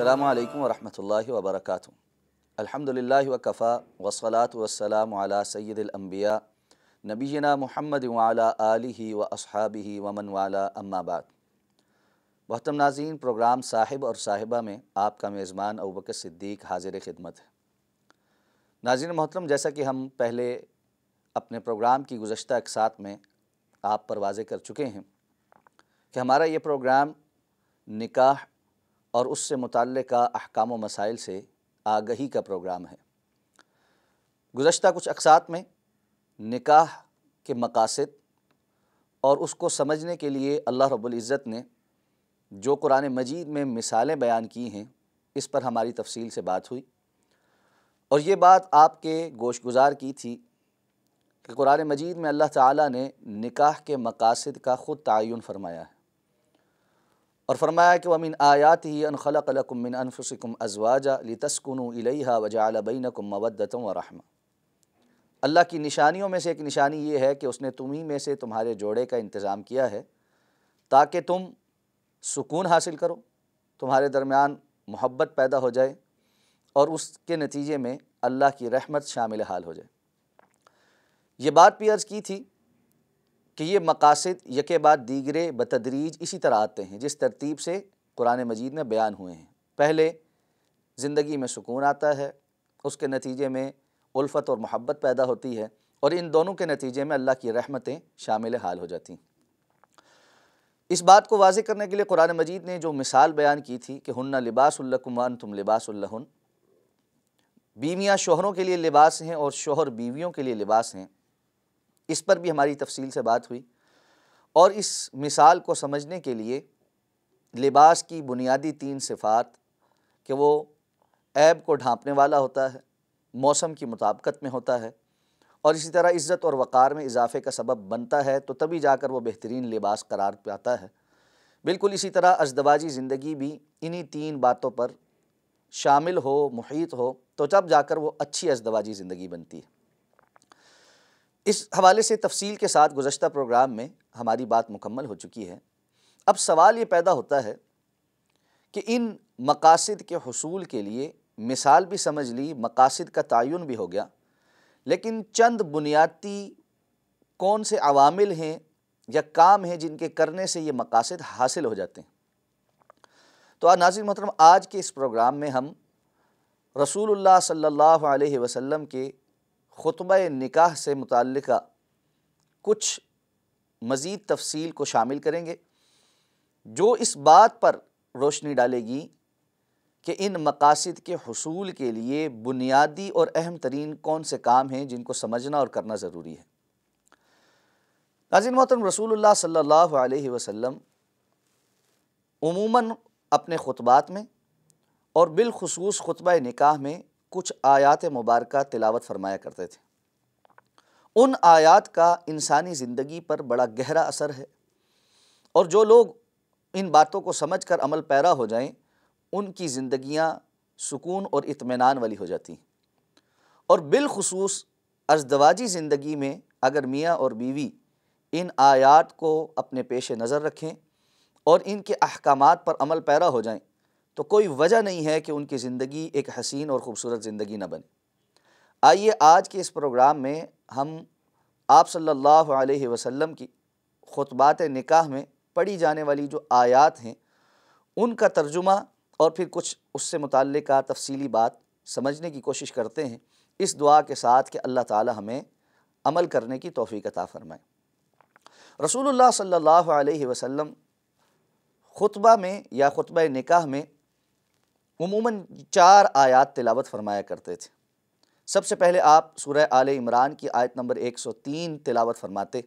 अल्लाम वरहमल वबरक अलहमदिल्ला वकफ़ा वसलात वसलाम सैदलम्बिया नबीना महमद वाला आलि व असहाबी वमन वाला अम्माबाद बहतम नाजीन प्रोग्राम साहिब और साहिबा में आपका मेज़बान अबूबकर सिद्दीक हाजिर खिदमत है नाजिन मोहतरम जैसा कि हम पहले अपने प्रोग्राम की गुज्त अकसात में आप पर वाज कर चुके हैं कि हमारा ये प्रोग्राम निकाह और उससे मुतल अहकाम मसाइल से आगही का प्रोग्राम है गुज्त कुछ अकसात में निकाह के मकासद और उसको समझने के लिए अल्लाह रबुल्ज़त ने जो कुरान मजीद में मिसालें बयान की हैं इस पर हमारी तफसील से बात हुई और ये बात आपके गोश गुजार की थी कि कुरान मजीद में अल्लाह ताला ने निकाह के मकासद का ख़ुद तयन फरमाया है और फरमाया कि वमिन आयात ही अनखलकमिन अनफुसकुम अजवाजा लितस्कुनु इलैहा वजाल बैनकुम मवदत व रहम अल्लाह की निशानियों में से एक निशानी ये है कि उसने तुम्ही में से तुम्हारे जोड़े का इंतज़ाम किया है ताकि तुम सुकून हासिल करो तुम्हारे दरमियान मोहब्बत पैदा हो जाए और उसके नतीजे में अल्लाह की रहमत शामिल हाल हो जाए ये बात भी अर्ज़ की थी कि ये मकासद यके बाद दीगरे बतदरीज इसी तरह आते हैं जिस तरतीब से कुरान मजीद में बयान हुए हैं पहले ज़िंदगी में सुकून आता है उसके नतीजे में उल्फत और मोहब्बत पैदा होती है और इन दोनों के नतीजे में अल्लाह की रहमतें शामिल हाल हो जाती हैं इस बात को वाज करने के लिए कुरान मजीद ने जो मिसाल बयान की थी कि हन्ना लिबासकुमान तुम लिबासुल्लहन बीवियाँ शोहरों के लिए लिबास हैं और शोहर बीवियों के लिए लिबास हैं इस पर भी हमारी तफसील से बात हुई और इस मिसाल को समझने के लिए लिबास की बुनियादी तीन सिफ़ात कि वो ऐब को ढांपने वाला होता है मौसम की मुताबकत में होता है और इसी तरह इज़्ज़त और वक़ार में इजाफे का सबब बनता है तो तभी जाकर वो बेहतरीन लिबास करार पाता है बिल्कुल इसी तरह अजदवाजी ज़िंदगी भी इन्हीं तीन बातों पर शामिल हो मुहित हो तो तब जाकर वो अच्छी अजदवाजी ज़िंदगी बनती है इस हवाले से तफसील के साथ गुजशत प्रोग्राम में हमारी बात मुकम्मल हो चुकी है अब सवाल ये पैदा होता है कि इन मकासद के हसूल के लिए मिसाल भी समझ ली मकासद का तयन भी हो गया लेकिन चंद बुनियादी कौन से अवामिल हैं या काम हैं जिनके करने से ये मकासद हासिल हो जाते हैं तो नाजिर मोहतरम आज के इस प्रोग्राम में हम रसूल सल्ला वसम के ख़ुतब निकाह से मुतल कुछ मज़ीद तफसील को शामिल करेंगे जो इस बात पर रोशनी डालेगी कि इन मकासद के हसूल के लिए बुनियादी और अहम तरीन कौन से काम हैं जिनको समझना और करना ज़रूरी है नाजिन मोहतर रसूल सल्ला वसम वसल्लम अपने ख़ुतबात में और बिलखसूस ख़ुतब निकाह में कुछ आयात मुबारक तिलावत फरमाया करते थे उन आयात का इंसानी ज़िंदगी पर बड़ा गहरा असर है और जो लोग इन बातों को समझ कर अमल पैरा हो जाएं उनकी ज़िंदियाँ सुकून और इतमान वाली हो जाती हैं और बिलखसूस अजदवाजी ज़िंदगी में अगर मियाँ और बीवी इन आयात को अपने पेश नज़र रखें और इनके अहकाम पर अमल पैरा हो जाएं तो कोई वजह नहीं है कि उनकी ज़िंदगी एक हसीन और ख़ूबसूरत ज़िंदगी ना बने आइए आज के इस प्रोग्राम में हम आप सल्लल्लाहु अलैहि वसल्लम की ख़ुतबात निकाह में पढ़ी जाने वाली जो आयात हैं उनका तर्जुमा और फिर कुछ उससे मुतल तफसीली बात समझने की कोशिश करते हैं इस दुआ के साथ कि अल्लाह ताला हमें अमल करने की तोफ़ी अता फ़रमाए रसूलुल्लाह सल्लल्लाहु अलैहि वसल्लम ख़ुतबा में या ख़ुतब निकाह में उमूमन चार आयात तिलावत फरमाया करते थे सबसे पहले आप सूर्य आल इमरान की आयत नंबर 103 तिलावत फरमाते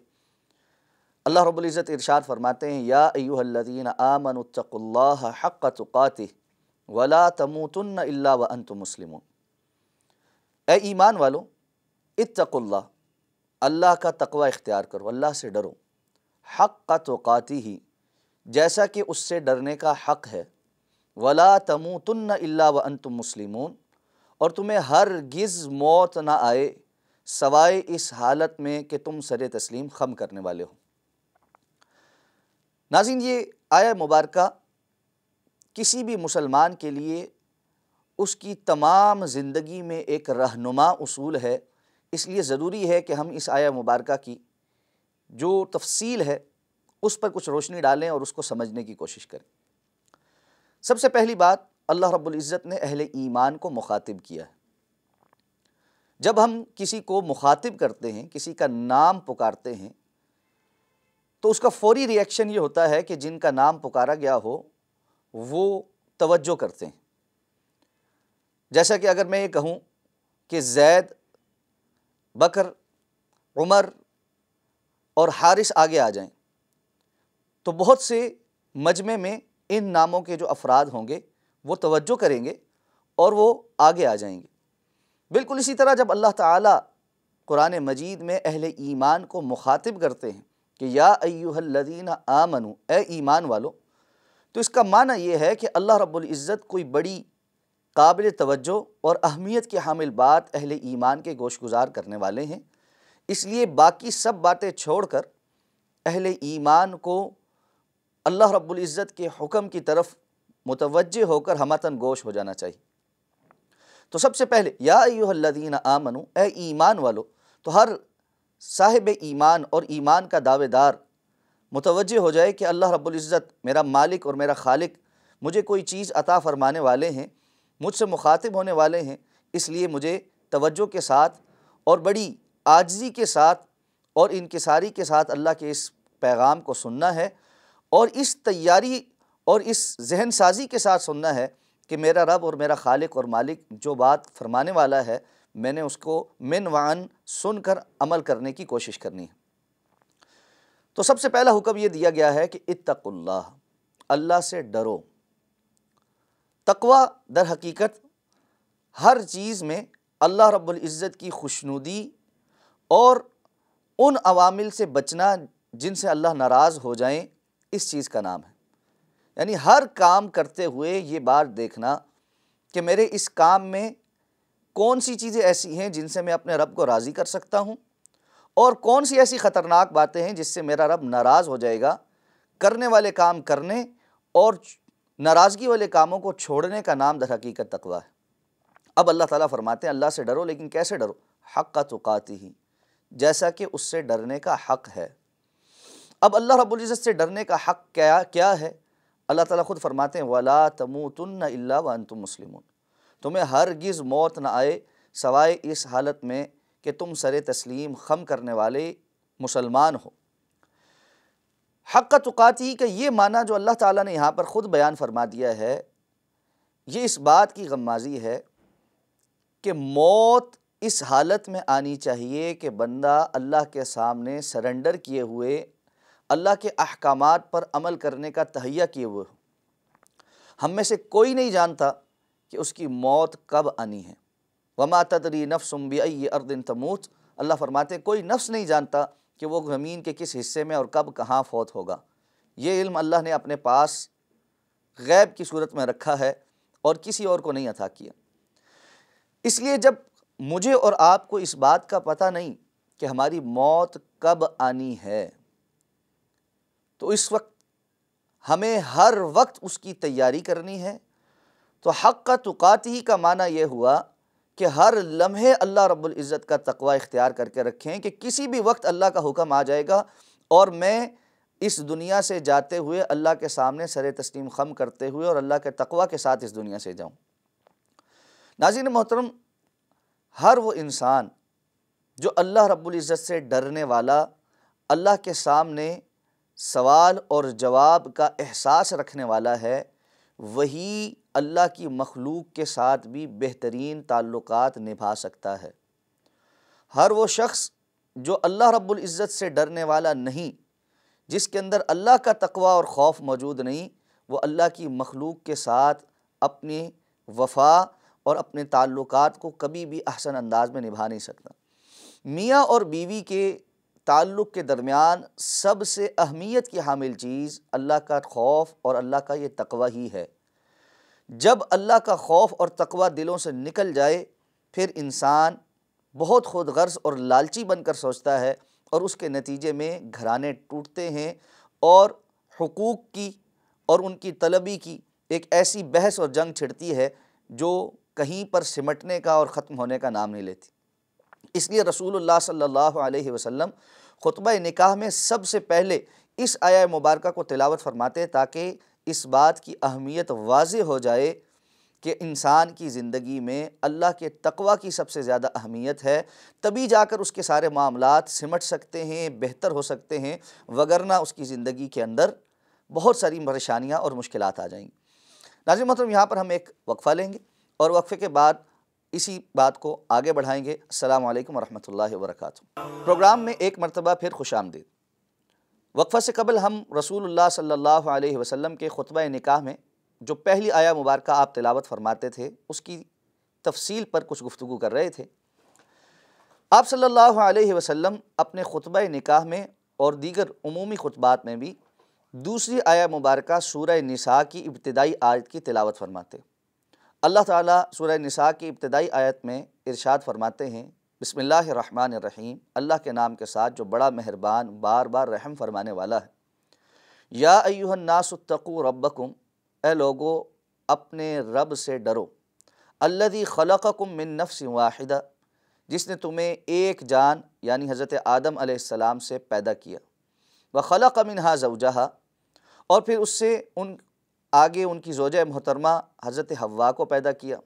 अल्लाह इज़्ज़त इरशाद फरमाते हैं या आमनु आमनतल्ला हक़ तुकाति वला तमुतन इल्ला व अन मुस्लिम ए ईमान वालो इत्तक़ुल्लाह अल्लाह का तकवा इख्तियार करो अल्लाह से डरो हक़ का ही जैसा कि उससे डरने का हक़ है वला तमु तुन अल्ला व अन तुम और तुम्हें हर गिज़ मौत ना आए सवाए इस हालत में कि तुम सर तस्लीम खम करने वाले हो नाजिन ये आया मुबारक किसी भी मुसलमान के लिए उसकी तमाम ज़िंदगी में एक रहनुमा असूल है इसलिए ज़रूरी है कि हम इस आया मुबारक की जो तफसील है उस पर कुछ रोशनी डालें और उसको समझने की कोशिश करें सबसे पहली बात अल्लाह रब्ज़त ने अहल ईमान को मुखातिब किया है जब हम किसी को मुखातिब करते हैं किसी का नाम पुकारते हैं तो उसका फौरी रिएक्शन ये होता है कि जिनका नाम पुकारा गया हो वो तवज्जो करते हैं जैसा कि अगर मैं ये कहूँ कि जैद बकर उमर और हारिस आगे आ जाएं तो बहुत से मजमे में इन नामों के जो अफराद होंगे वो तवज्जो करेंगे और वो आगे आ जाएंगे बिल्कुल इसी तरह जब अल्लाह ताला कुरान मजीद में अहल ईमान को मुखातिब करते हैं कि या अयुहल्लदीन आमनु ए ईमान वालों तो इसका माना यह है कि अल्लाह रब्बुल इज़्ज़त कोई बड़ी काबिल तवज्जो और अहमियत के हामिल बात अहल ईमान के गोश गुजार करने वाले हैं इसलिए बाकी सब बातें छोड़ कर अहल ईमान को अल्लाह इज़्ज़त के हुक्म की तरफ मुतवज्जे होकर हमतन गोश हो जाना चाहिए तो सबसे पहले यादीन आमनु ए ईमान वालो तो हर साहिब ईमान और ईमान का दावेदार मुतवजह हो जाए कि अल्लाह रब्ज़त मेरा मालिक और मेरा खालिक मुझे कोई चीज़ अता फ़रमाने वाले हैं मुझसे मुखातिब होने वाले हैं इसलिए मुझे तवज्जो के साथ और बड़ी आजजी के साथ और इनकसारी के साथ अल्लाह के इस पैगाम को सुनना है और इस तैयारी और इस जहन साजी के साथ सुनना है कि मेरा रब और मेरा खालिक और मालिक जो बात फरमाने वाला है मैंने उसको मिनवान सुनकर अमल करने की कोशिश करनी है तो सबसे पहला हुक्म ये दिया गया है कि इत्तकुल्ला अल्लाह से डरो तकवा दर हकीकत हर चीज़ में अल्लाह रब्बुल इज़्ज़त की खुशनुदी और उन अवामिल से बचना जिनसे अल्लाह नाराज़ हो जाएं इस चीज़ का नाम है यानी हर काम करते हुए ये बात देखना कि मेरे इस काम में कौन सी चीज़ें ऐसी हैं जिनसे मैं अपने रब को राज़ी कर सकता हूँ और कौन सी ऐसी ख़तरनाक बातें हैं जिससे मेरा रब नाराज़ हो जाएगा करने वाले काम करने और नाराज़गी वाले कामों को छोड़ने का नाम दर हकीकत तकवा है अब अल्लाह ताला फरमाते हैं अल्लाह से डरो लेकिन कैसे डरो हक़ का तुकाती ही जैसा कि उससे डरने का हक़ है अब अल्लाह रब्ज़त से डरने का हक़ क्या क्या है अल्लाह ताला ख़ुद फरमाते हैं वला तमोतन अल्ला वन तुम मुस्लिम तुम्हें हरगिज़ मौत ना आए सवाए इस हालत में कि तुम सर तस्लीम खम करने वाले मुसलमान हो हक़ का तुकाती का ये माना जो अल्लाह ताला ने यहाँ पर ख़ुद बयान फरमा दिया है ये इस बात की गमाजी है कि मौत इस हालत में आनी चाहिए कि बंदा अल्लाह के सामने सरेंडर किए हुए अल्लाह के अहकाम पर अमल करने का तहैया किए हुए हो हम में से कोई नहीं जानता कि उसकी मौत कब आनी है वमा तदरी नफ्सुम ये अर्दिन तमूत अल्लाह फरमाते कोई नफ्स नहीं जानता कि वो ज़मीन के किस हिस्से में और कब कहाँ फौत होगा ये इल्म अल्लाह ने अपने पास गैब की सूरत में रखा है और किसी और को नहीं अथा किया इसलिए जब मुझे और आपको इस बात का पता नहीं कि हमारी मौत कब आनी है तो इस वक्त हमें हर वक्त उसकी तैयारी करनी है तो हक़ का तुकात ही का माना यह हुआ कि हर लम्हे अल्लाह रब्ज़त का तकवा इख्तियार करके रखें कि किसी भी वक्त अल्लाह का हुक्म आ जाएगा और मैं इस दुनिया से जाते हुए अल्लाह के सामने सर तस्लीम खम करते हुए और अल्लाह के तकवा के साथ इस दुनिया से जाऊँ नाजिन मोहतरम हर वो इंसान जो अल्लाह रब्ज़त से डरने वाला अल्लाह के सामने सवाल और जवाब का एहसास रखने वाला है वही अल्लाह की मखलूक के साथ भी बेहतरीन ताल्लुकात निभा सकता है हर वो शख्स जो अल्लाह रब्बुल इज़्ज़त से डरने वाला नहीं जिसके अंदर अल्लाह का तकवा और खौफ मौजूद नहीं वो अल्लाह की मखलूक के साथ अपनी वफा और अपने ताल्लुकात को कभी भी अहसन अंदाज में निभा नहीं सकता मियाँ और बीवी के ताल्लुक़ के दरमियान सबसे अहमियत की हामिल चीज़ अल्लाह का खौफ और अल्लाह का ये तकवा ही है जब अल्लाह का खौफ और तकवा दिलों से निकल जाए फिर इंसान बहुत खुद गर्ज और लालची बनकर सोचता है और उसके नतीजे में घराने टूटते हैं और हकूक़ की और उनकी तलबी की एक ऐसी बहस और जंग छिड़ती है जो कहीं पर सिमटने का और ख़त्म होने का नाम नहीं लेती इसलिए रसूल सल्ह वसलम ख़ुतब निकाह में सबसे पहले इस आया मुबारक को तिलावत फरमाते ताकि इस बात की अहमियत वाज हो जाए कि इंसान की ज़िंदगी में अल्लाह के तकवा की सबसे ज़्यादा अहमियत है तभी जाकर उसके सारे मामला सिमट सकते हैं बेहतर हो सकते हैं वगरना उसकी ज़िंदगी के अंदर बहुत सारी परेशानियाँ और मुश्किल आ जाएंगी नाजिम मतलब यहाँ पर हम एक वक्फ़ा लेंगे और वक्फ़े के बाद इसी बात को आगे बढ़ाएंगे अल्लाम वरहमल वरक प्रोग्राम में एक मरतबा फिर खुश आमदीद वक्फ़ा से कबल हम रसूलुल्लाह सल्लल्लाहु अलैहि वसल्लम के ख़ुतब निकाह में जो पहली आया मुबारक आप तिलावत फरमाते थे उसकी तफसील पर कुछ गुफ्तु कर रहे थे आप सल्लल्लाहु अलैहि वसल्लम अपने ख़ुतब निकाह में और दीगर अमूमी ख़ुतबात में भी दूसरी आया मुबारक सूर्य निसा की इब्तदाई आयत की तिलावत फरमाते अल्लाह ताला सूरह निसा की इब्तदाई आयत में इरशाद फरमाते हैं बसमीम अल्लाह के नाम के साथ जो बड़ा मेहरबान बार बार रहम फरमाने वाला है या अयुन्नासतकू रबकुम ए लोगो अपने रब से डरो अल्लादी खलक़ुम मिन नफ्स वाहिदा जिसने तुम्हें एक जान यानी हज़रत आदम अलैहिस्सलाम से पैदा किया व खलक़ मिन हा और फिर उससे उन आगे उनकी जोज मोहतरमा हज़रत हवा को पैदा किया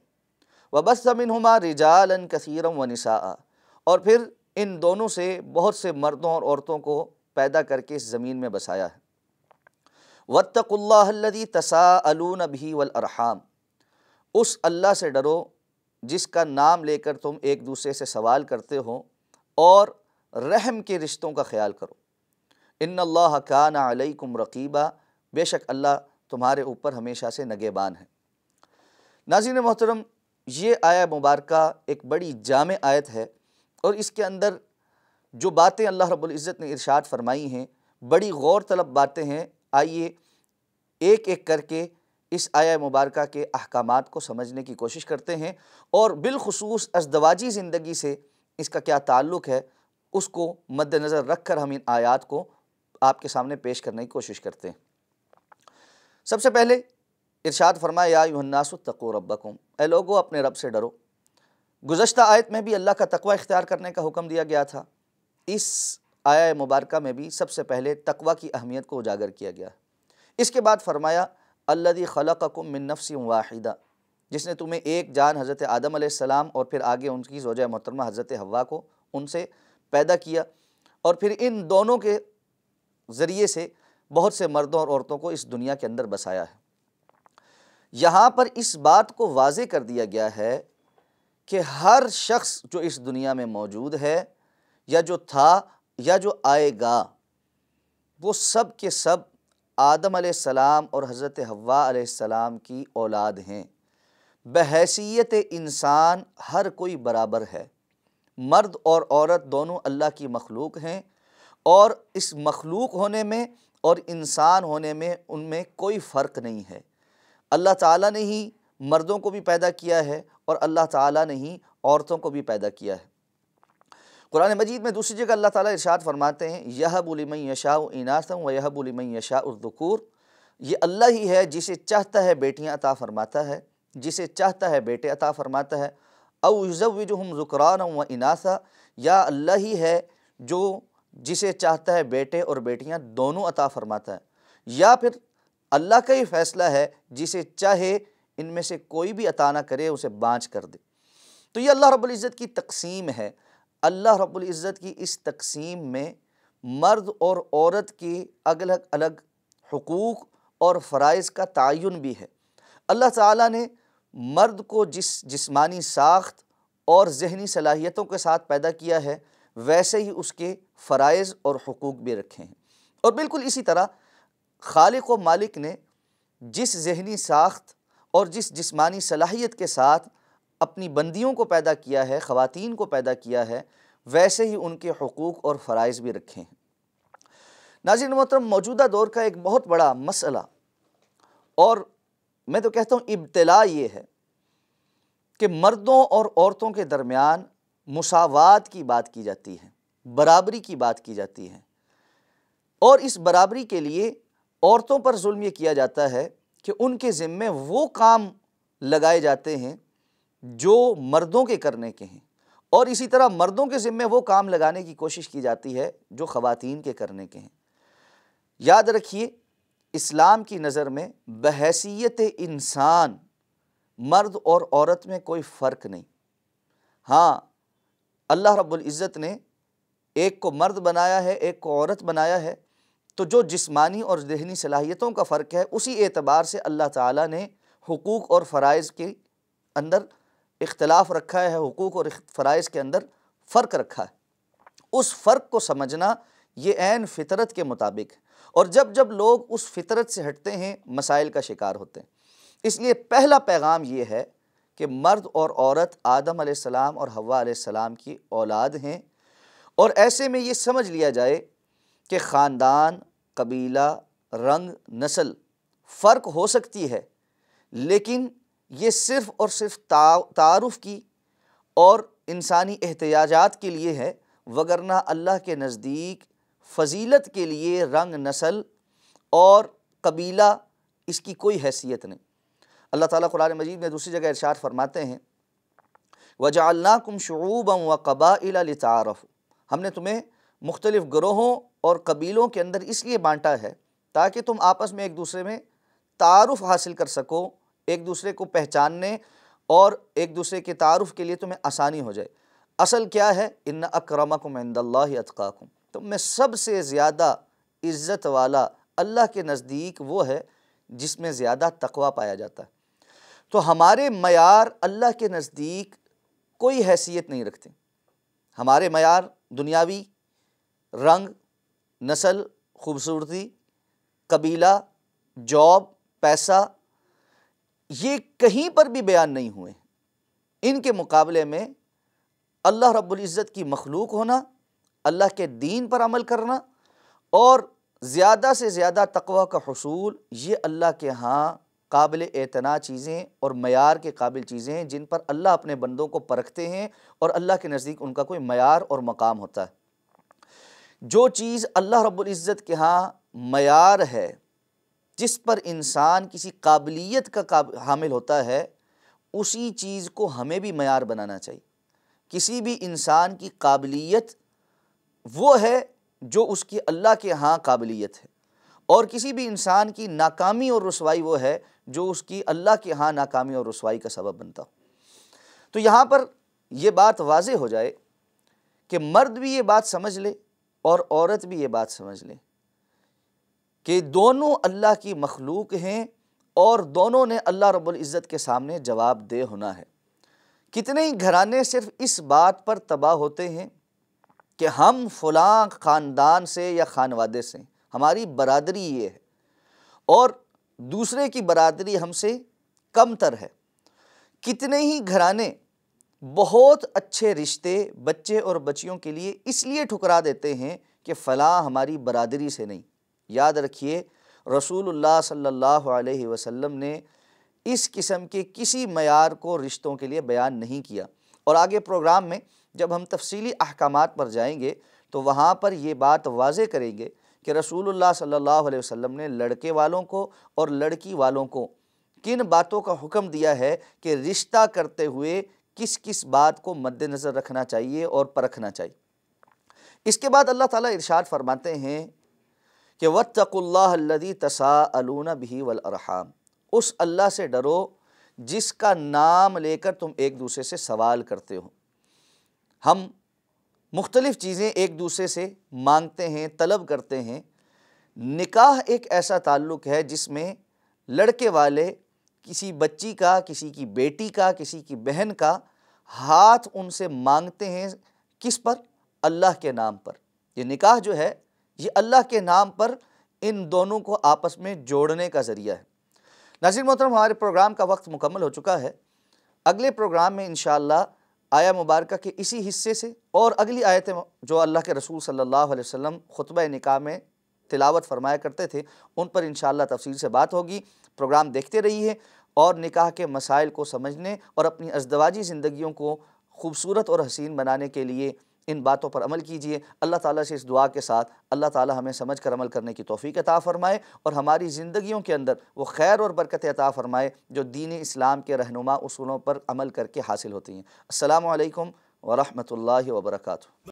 वबस ज़मिन हमा रिजाल कसीरम व निशा और फिर इन दोनों से बहुत से मर्दों और औरतों को पैदा करके इस ज़मीन में बसाया है वत्तकुल्लादी तसाअलून भी वलअरहाम उस अल्लाह से डरो जिसका नाम लेकर तुम एक दूसरे से सवाल करते हो और रहम के रिश्तों का ख्याल करो इन अल्लाह कान कुम रकीबा बेशक अल्लाह तुम्हारे ऊपर हमेशा से नगेबान है नाजिन मोहतरम ये आया मुबारक एक बड़ी जाम आयत है और इसके अंदर जो बातें अल्लाह रब्ज़त ने इरशाद फरमाई हैं बड़ी गौर तलब बातें हैं आइए एक एक करके इस आया मुबारक के अहकाम को समझने की कोशिश करते हैं और बिलखसूस अजदवाजी ज़िंदगी से इसका क्या ताल्लुक़ है उसको मद्दनज़र रख कर हम इन आयात को आपके सामने पेश करने की कोशिश करते हैं सबसे पहले इरशाद फरमाया युहन्नासु तको रब्बकुम ए लोगो अपने रब से डरो गुजशत आयत में भी अल्लाह का तकवा इख्तियार करने का हुक्म दिया गया था इस आया मुबारक में भी सबसे पहले तकवा की अहमियत को उजागर किया गया इसके बाद फरमाया अल्लादी खलक़ुम मिन नफ्सी वाहिदा जिसने तुम्हें एक जान हज़रत आदम सलाम और फिर आगे उनकी जोजा मोहतरमा हज़रत हवा को उनसे पैदा किया और फिर इन दोनों के ज़रिए से बहुत से मर्दों और औरतों को इस दुनिया के अंदर बसाया है यहाँ पर इस बात को वाजे कर दिया गया है कि हर शख्स जो इस दुनिया में मौजूद है या जो था या जो आएगा वो सब के सब आदम सलाम और हज़रत हवा सलाम की औलाद हैं बहसीत इंसान हर कोई बराबर है मर्द और औरत दोनों अल्लाह की मखलूक हैं और इस मखलूक होने में और इंसान होने में उनमें कोई फ़र्क नहीं है अल्लाह ताला ने ही मर्दों को भी पैदा किया है और अल्लाह ताला ने ही औरतों को भी पैदा किया है कुरान मजीद में दूसरी जगह अल्लाह ताला इरशाद फरमाते हैं यह यहबुलमई यशा इनासम व यह यहबुलमई यशा उर्दकूर ये अल्लाह ही है जिसे चाहता है बेटियाँ अता फरमाता है जिसे चाहता है बेटे अता फरमाता है अवज़विज हम ज़ुकरान व इनासा या अल्लाह ही है जो जिसे चाहता है बेटे और बेटियां दोनों अता फरमाता है या फिर अल्लाह का ही फैसला है जिसे चाहे इनमें से कोई भी अता ना करे उसे बाँच कर दे तो ये अल्लाह रब्ज़त की तकसीम है अल्लाह रब्ज़त की इस तकसीम में मर्द और औरत की अलग अलग हकूक़ और फ़रज़ का तयन भी है अल्लाह ताला ने मर्द को जिस जिस्मानी साख्त और जहनी सलाहियतों के साथ पैदा किया है वैसे ही उसके फ़रज़ और हकूक़ भी रखे हैं और बिल्कुल इसी तरह खालिक व मालिक ने जिस जहनी साख्त और जिस जिस्मानी सलाहियत के साथ अपनी बंदियों को पैदा किया है ख़वान को पैदा किया है वैसे ही उनके हकूक़ और फ़रज़ भी रखे हैं नाजिन मोहतरम मौजूदा दौर का एक बहुत बड़ा मसला और मैं तो कहता हूँ इब्तला ये है कि मर्दों और औरतों के दरमियान मुसावात की बात की जाती है बराबरी की बात की जाती है और इस बराबरी के लिए औरतों पर जुल्म ये किया जाता है कि उनके ज़िम्मे वो काम लगाए जाते हैं जो मर्दों के करने के हैं और इसी तरह मर्दों के ज़िम्मे वो काम लगाने की कोशिश की जाती है जो ख़वातीन के करने के हैं याद रखिए इस्लाम की नज़र में बहसीत इंसान मर्द और औरत में कोई फ़र्क नहीं हाँ अल्लाह रब्बुल इज़्ज़त ने एक को मर्द बनाया है एक को औरत बनाया है तो जो जिस्मानी और जहनी सलाहियतों का फ़र्क है उसी एतबार से अल्लाह ताला ने हुकूक और फ़राइज के अंदर इख्तलाफ रखा है हुकूक और फ़राइज के अंदर फ़र्क रखा है उस फ़र्क को समझना ये ऐन फितरत के मुताबिक है और जब जब लोग उस फितरत से हटते हैं मसाइल का शिकार होते हैं इसलिए पहला पैगाम ये है कि मर्द और औरत आदम आसमाम और हवा आसमाम की औलाद हैं और ऐसे में ये समझ लिया जाए कि ख़ानदान कबीला रंग नस्ल फ़र्क हो सकती है लेकिन ये सिर्फ़ और सिर्फ तारफ़ की और इंसानी एहतियाजात के लिए है वगरना अल्लाह के नज़दीक फजीलत के लिए रंग नस्ल और कबीला इसकी कोई हैसियत नहीं अल्लाह ताला कुरान मजीद में दूसरी जगह इरशाद फरमाते हैं वजालना कुम व कबा तारफ़ हमने तुम्हें मुख्तलिफ़ ग्रोहों और कबीलों के अंदर इसलिए बांटा है ताकि तुम आपस में एक दूसरे में तारफ़ हासिल कर सको एक दूसरे को पहचानने और एक दूसरे के तारफ़ के लिए तुम्हें आसानी हो जाए असल क्या है इन अक्रमकुम इंदल्ला अतकाकुम तुम तो में सबसे ज़्यादा इज़्ज़त वाला अल्लाह के नज़दीक वो है जिसमें ज़्यादा तकवा पाया जाता है तो हमारे मैार अल्लाह के नज़दीक कोई हैसियत नहीं रखते हमारे मैार दुनियावी रंग नस्ल खूबसूरती कबीला जॉब पैसा ये कहीं पर भी बयान नहीं हुए इनके मुकाबले में अल्लाह रब्ज़त की मखलूक होना अल्लाह के दीन पर अमल करना और ज़्यादा से ज़्यादा तकवा का हसूल ये अल्लाह के यहाँ काबिल एतना चीज़ें और मैार के काबिल चीज़ें हैं जिन पर अल्लाह अपने बंदों को परखते हैं और अल्लाह के नज़दीक उनका कोई मैार और मकाम होता है जो चीज़ अल्लाह रब्ज़त के यहाँ मैार है जिस पर इंसान किसी काबिलियत का काब, हामिल होता है उसी चीज़ को हमें भी मैार बनाना चाहिए किसी भी इंसान की काबिलियत वो है जो उसकी अल्लाह के यहाँ काबिलियत है और किसी भी इंसान की नाकामी और रसवाई वो है जो उसकी अल्लाह के यहाँ नाकामी और रसवाई का सबब बनता हो तो यहाँ पर यह बात वाज हो जाए कि मर्द भी ये बात समझ ले और औरत भी ये बात समझ ले कि दोनों अल्लाह की मखलूक हैं और दोनों ने अल्लाह रब्बुल इज़्ज़त के सामने जवाब दे होना है कितने ही घराने सिर्फ इस बात पर तबाह होते हैं कि हम फलां ख़ानदान से या खानवादे से हमारी बरादरी ये है और दूसरे की बरादरी हमसे कमतर है कितने ही घराने बहुत अच्छे रिश्ते बच्चे और बच्चियों के लिए इसलिए ठुकरा देते हैं कि फ़लाँ हमारी बरादरी से नहीं याद रखिए रसूलुल्लाह सल्लल्लाहु अलैहि वसल्लम ने इस किस्म के किसी मैार को रिश्तों के लिए बयान नहीं किया और आगे प्रोग्राम में जब हम तफसीली अहकाम पर जाएंगे तो वहाँ पर ये बात वाज करेंगे कि रसूलुल्लाह सल्लल्लाहु अलैहि वसल्लम ने लड़के वालों को और लड़की वालों को किन बातों का हुक्म दिया है कि रिश्ता करते हुए किस किस बात को मद्देनज़र रखना चाहिए और परखना चाहिए इसके बाद अल्लाह ताला इरशाद फरमाते हैं कि वत्तकुल्लादी तसाअलून भी वल अरहाम उस अल्लाह से डरो जिसका नाम लेकर तुम एक दूसरे से सवाल करते हो हम मुख्तलिफ़ चीज़ें एक दूसरे से मांगते हैं तलब करते हैं निकाह एक ऐसा ताल्लुक़ है जिसमें लड़के वाले किसी बच्ची का किसी की बेटी का किसी की बहन का हाथ उनसे मांगते हैं किस पर अल्लाह के नाम पर ये निकाह जो है ये अल्लाह के नाम पर इन दोनों को आपस में जोड़ने का ज़रिया है नाजिर मोहतरम हमारे प्रोग्राम का वक्त मुकम्मल हो चुका है अगले प्रोग्राम में इन आया मुबारक के इसी हिस्से से और अगली आयत जो अल्लाह के रसूल सल्लल्लाहु अलैहि वसल्लम खुतब निकाह में तिलावत फरमाया करते थे उन पर इन तफसील से बात होगी प्रोग्राम देखते रहिए और निकाह के मसाइल को समझने और अपनी अजदवाजी ज़िंदगी को खूबसूरत और हसीन बनाने के लिए इन बातों पर अमल कीजिए अल्लाह ताला से इस दुआ के साथ अल्लाह ताला हमें समझ कर अमल करने की तोफ़ी अता फ़रमाए और हमारी ज़िंदगियों के अंदर वो खैर और बरकत अता फ़रमाए जो दीन इस्लाम के रहनुमा असूलों पर अमल करके हासिल होती हैं अल्लाम वरहमल वर्का